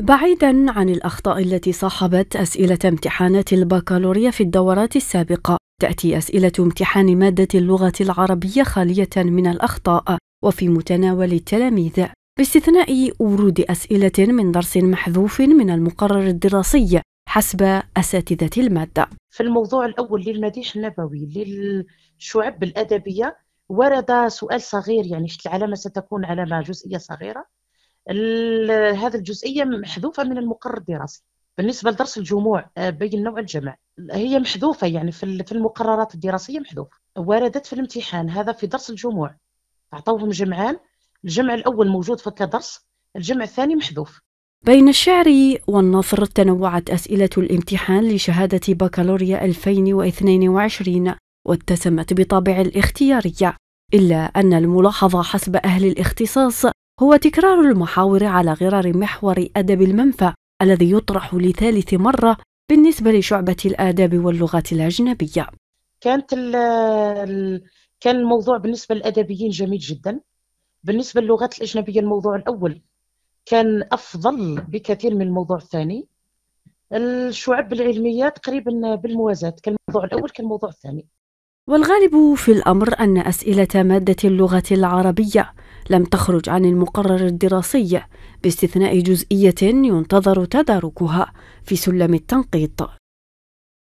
بعيدا عن الأخطاء التي صاحبت أسئلة امتحانات البكالوريا في الدورات السابقة تأتي أسئلة امتحان مادة اللغة العربية خالية من الأخطاء وفي متناول التلاميذ باستثناء ورود أسئلة من درس محذوف من المقرر الدراسي حسب أساتذة المادة في الموضوع الأول للمديح النبوي للشعب الأدبية ورد سؤال صغير يعني العلامة ستكون علامة جزئية صغيرة هذه الجزئيه محذوفه من المقرر الدراسي بالنسبه لدرس الجموع آه، بين نوع الجمع هي محذوفه يعني في المقررات الدراسيه محذوفه وردت في الامتحان هذا في درس الجموع اعطوهم جمعان الجمع الاول موجود في كدرس الجمع الثاني محذوف بين الشعر والنثر تنوعت أسئلة الامتحان لشهادة بكالوريا 2022 واتسمت بطابع الاختيارية إلا أن الملاحظة حسب أهل الاختصاص هو تكرار المحاور على غرار محور أدب المنفى الذي يطرح لثالث مرة بالنسبة لشعبة الآداب واللغات الأجنبية كانت كان الموضوع بالنسبة للأدبيين جميل جدا بالنسبة للغات الأجنبية الموضوع الأول كان أفضل بكثير من الموضوع الثاني الشعب العلمية تقريبا بالموازاة كان الموضوع الأول كان الموضوع الثاني والغالب في الأمر أن أسئلة مادة اللغة العربية لم تخرج عن المقرر الدراسي باستثناء جزئية ينتظر تداركها في سلم التنقيط